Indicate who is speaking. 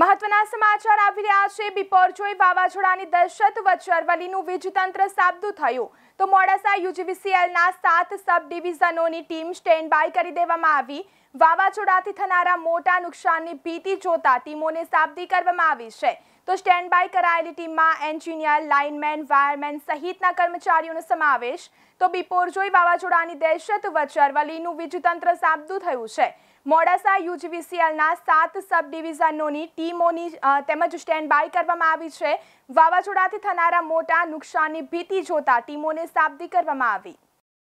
Speaker 1: મહત્વના સમાચાર આવી રહ્યા છે બિપોરજોઈ વાવાઝોડાની દહેશત વચ્ચે અરવલ્લીનું વીજતંત્ર સાબદું થયું તો મોડાસા યુજીવીસીએલના સાત સબ ડિવિઝનોની ટીમ સ્ટેન્ડ બાય કરી દેવામાં આવી વાવાઝોડાથી થનારા મોટા નુકસાનની ભીતિ જોતા ટીમોને સાબદી કરવામાં આવી છે તો સ્ટેન્ડ બાય કરાયેલી ટીમમાં એન્જિનિયર લાઇનમેન વાયરમેન સહિતના કર્મચારીઓનો સમાવેશ તો જોઈ વાવાઝોડાની દહેશત વચ્ચે અરવલ્લીનું વીજતંત્ર સાબદું થયું છે મોડાસા યુજીવીસીએલના સાત સબ ડિવિઝનોની ટીમોની તેમજ સ્ટેન્ડ બાય કરવામાં આવી છે વાવાઝોડાથી થનારા મોટા નુકસાનની ભીતિ જોતા ટીમોને સાબદી કરવામાં આવી